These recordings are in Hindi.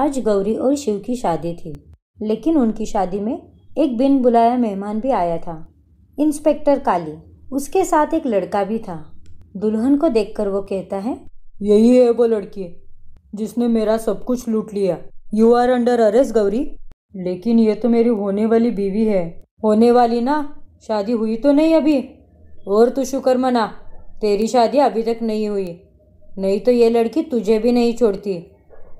आज गौरी और शिव की शादी थी लेकिन उनकी शादी में एक बिन बुलाया मेहमान भी आया था इंस्पेक्टर काली उसके साथ एक लड़का भी था दुल्हन को देखकर वो कहता है यही है वो लड़की जिसने मेरा सब कुछ लूट लिया you are under arrest Gauri लेकिन ये तो मेरी होने वाली बीवी है होने वाली ना शादी हुई तो नहीं अभी और तू शुक्र मना तेरी शादी अभी तक नहीं हुई नहीं तो ये लड़की तुझे भी नहीं छोड़ती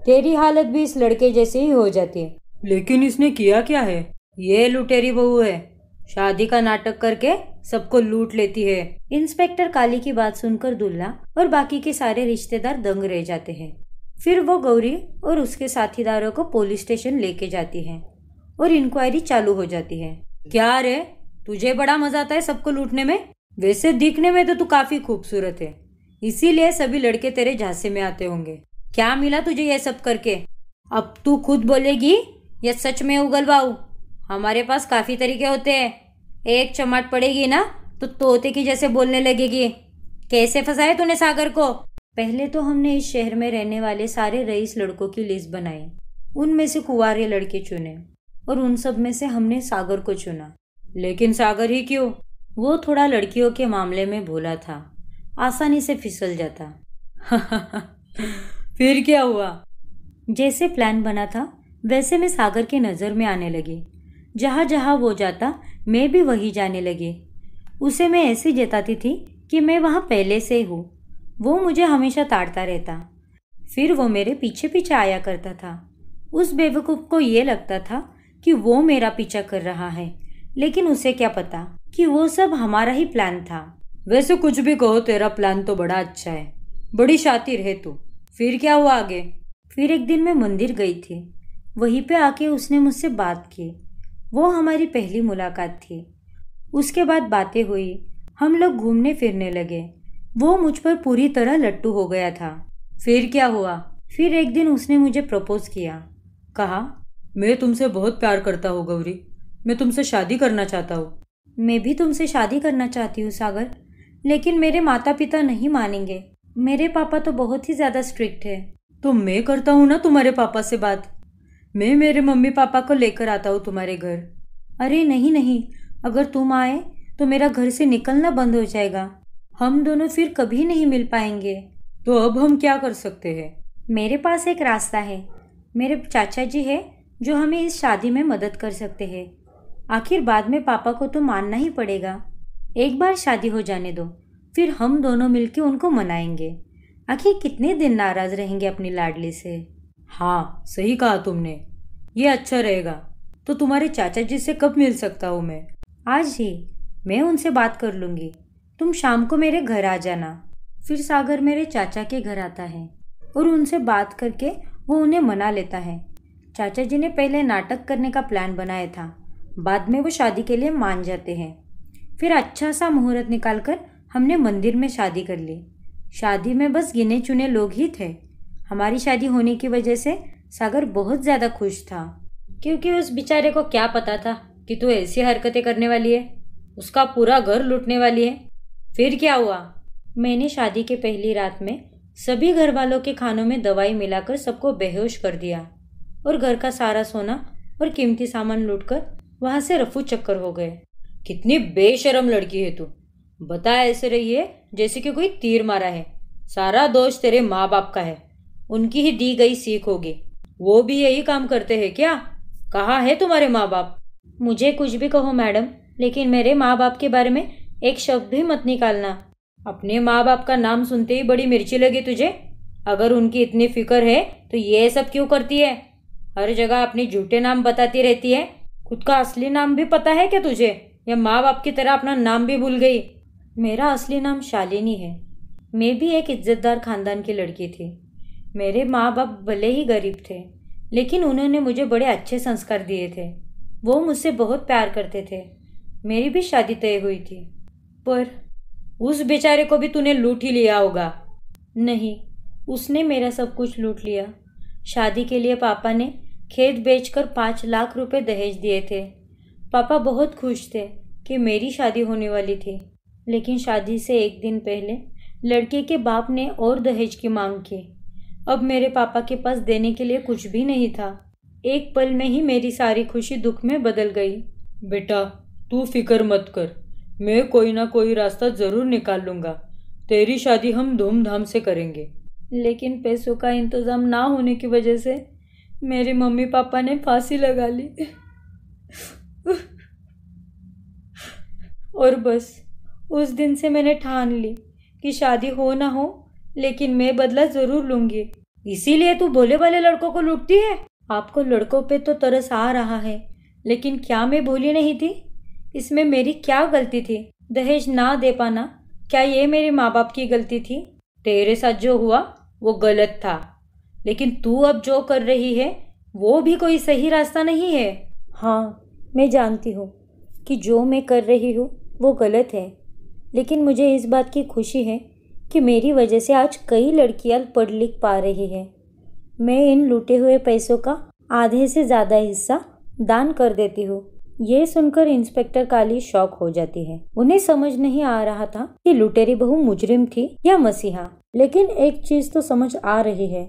तेरी हालत भी इस लड़के जैसे ही हो जाती है लेकिन इसने किया क्या है ये लुटेरी बहू है शादी का नाटक करके सबको लूट लेती है इंस्पेक्टर काली की बात सुनकर दुल्ला और बाकी के सारे रिश्तेदार दंग रह जाते हैं फिर वो गौरी और उसके साथीदारों को पुलिस स्टेशन लेके जाती है और इंक्वायरी चालू हो जाती है क्या रे तुझे बड़ा मजा आता है सबको लूटने में वैसे दिखने में तो तू काफी खूबसूरत है इसीलिए सभी लड़के तेरे झांसे में आते होंगे क्या मिला तुझे यह सब करके अब तू खुद बोलेगी या सच में उगलवाऊ हमारे पास काफ़ी तरीके होते हैं एक चमाट पड़ेगी ना तो तोते की जैसे बोलने लगेगी कैसे फंसाए तूने सागर को पहले तो हमने इस शहर में रहने वाले सारे रईस लड़कों की लिस्ट बनाई उनमें से कुंवारे लड़के चुने और उन सब में से हमने सागर को चुना लेकिन सागर ही क्यों वो थोड़ा लड़कियों के मामले में भोला था आसानी से फिसल जाता फिर क्या हुआ जैसे प्लान बना था वैसे मैं सागर की नज़र में आने लगी जहाँ जहाँ वो जाता मैं भी वहीं जाने लगी उसे मैं ऐसे जताती थी कि मैं वहाँ पहले से हूँ वो मुझे हमेशा ताड़ता रहता फिर वो मेरे पीछे पीछे आया करता था उस बेवकूफ़ को ये लगता था कि वो मेरा पीछा कर रहा है लेकिन उसे क्या पता कि वो सब हमारा ही प्लान था वैसे कुछ भी कहो तेरा प्लान तो बड़ा अच्छा है बड़ी शातिर है तू फिर क्या हुआ आगे फिर एक दिन मैं मंदिर गई थी वहीं पे आके उसने मुझसे बात की वो हमारी पहली मुलाकात थी उसके बाद बातें हुई हम लोग घूमने फिरने लगे वो मुझ पर पूरी तरह लट्टू हो गया था फिर क्या हुआ फिर एक दिन उसने मुझे प्रपोज किया कहा मैं तुमसे बहुत प्यार करता हूँ गौरी मैं तुमसे शादी करना चाहता हूँ मैं भी तुमसे शादी करना चाहती हूँ सागर लेकिन मेरे माता पिता नहीं मानेंगे मेरे पापा तो बहुत ही ज़्यादा स्ट्रिक्ट है तो मैं करता हूँ ना तुम्हारे पापा से बात मैं मेरे मम्मी पापा को लेकर आता हूँ तुम्हारे घर अरे नहीं नहीं अगर तुम आए तो मेरा घर से निकलना बंद हो जाएगा हम दोनों फिर कभी नहीं मिल पाएंगे तो अब हम क्या कर सकते हैं मेरे पास एक रास्ता है मेरे चाचा जी है जो हमें इस शादी में मदद कर सकते हैं आखिर बाद में पापा को तो मानना ही पड़ेगा एक बार शादी हो जाने दो फिर हम दोनों मिलके उनको मनाएंगे आखिर कितने दिन नाराज़ रहेंगे अपनी लाडली से हाँ सही कहा तुमने ये अच्छा रहेगा तो तुम्हारे चाचा जी से कब मिल सकता हूँ मैं आज ही मैं उनसे बात कर लूंगी तुम शाम को मेरे घर आ जाना फिर सागर मेरे चाचा के घर आता है और उनसे बात करके वो उन्हें मना लेता है चाचा जी ने पहले नाटक करने का प्लान बनाया था बाद में वो शादी के लिए मान जाते हैं फिर अच्छा सा मुहूर्त निकालकर हमने मंदिर में शादी कर ली शादी में बस गिने चुने लोग ही थे हमारी शादी होने की वजह से सागर बहुत ज़्यादा खुश था क्योंकि उस बेचारे को क्या पता था कि तू ऐसी हरकतें करने वाली है उसका पूरा घर लूटने वाली है फिर क्या हुआ मैंने शादी के पहली रात में सभी घर वालों के खानों में दवाई मिलाकर सबको बेहोश कर दिया और घर का सारा सोना और कीमती सामान लूटकर वहाँ से रफू चक्कर हो गए कितनी बेशरम लड़की है तू बता ऐसे रहिए जैसे कि कोई तीर मारा है सारा दोष तेरे माँ बाप का है उनकी ही दी गई सीख होगी वो भी यही काम करते हैं क्या कहा है तुम्हारे माँ बाप मुझे कुछ भी कहो मैडम लेकिन मेरे माँ बाप के बारे में एक शब्द भी मत निकालना अपने माँ बाप का नाम सुनते ही बड़ी मिर्ची लगी तुझे अगर उनकी इतनी फिक्र है तो ये सब क्यों करती है हर जगह अपने झूठे नाम बताती रहती है खुद का असली नाम भी पता है क्या तुझे या माँ बाप की तरह अपना नाम भी भूल गई मेरा असली नाम शालिनी है मैं भी एक इज्जतदार ख़ानदान की लड़की थी मेरे माँ बाप भले ही गरीब थे लेकिन उन्होंने मुझे बड़े अच्छे संस्कार दिए थे वो मुझसे बहुत प्यार करते थे मेरी भी शादी तय हुई थी पर उस बेचारे को भी तूने लूट ही लिया होगा नहीं उसने मेरा सब कुछ लूट लिया शादी के लिए पापा ने खेत बेचकर पाँच लाख रुपए दहेज दिए थे पापा बहुत खुश थे कि मेरी शादी होने वाली थी लेकिन शादी से एक दिन पहले लड़के के बाप ने और दहेज की मांग की अब मेरे पापा के पास देने के लिए कुछ भी नहीं था एक पल में ही मेरी सारी खुशी दुख में बदल गई बेटा तू फिक्र मत कर मैं कोई ना कोई रास्ता ज़रूर निकाल लूंगा तेरी शादी हम धूमधाम से करेंगे लेकिन पैसों का इंतज़ाम ना होने की वजह से मेरे मम्मी पापा ने फांसी लगा ली और बस उस दिन से मैंने ठान ली कि शादी हो ना हो लेकिन मैं बदला ज़रूर लूंगी इसीलिए तू भोले भाले लड़कों को लूटती है आपको लड़कों पे तो तरस आ रहा है लेकिन क्या मैं भोली नहीं थी इसमें मेरी क्या गलती थी दहेज ना दे पाना क्या ये मेरे माँ बाप की गलती थी तेरे साथ जो हुआ वो गलत था लेकिन तू अब जो कर रही है वो भी कोई सही रास्ता नहीं है हाँ मैं जानती हूँ कि जो मैं कर रही हूँ वो गलत है लेकिन मुझे इस बात की खुशी है कि मेरी वजह से आज कई लड़कियां पढ़ लिख पा रही है मैं इन लूटे हुए पैसों का आधे से ज़्यादा हिस्सा दान कर देती हूँ ये सुनकर इंस्पेक्टर काली शौक हो जाती है उन्हें समझ नहीं आ रहा था कि लुटेरी बहू मुजरिम थी या मसीहा लेकिन एक चीज़ तो समझ आ रही है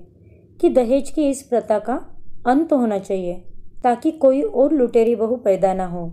कि दहेज की इस प्रथा का अंत होना चाहिए ताकि कोई और लुटेरी बहू पैदा ना हो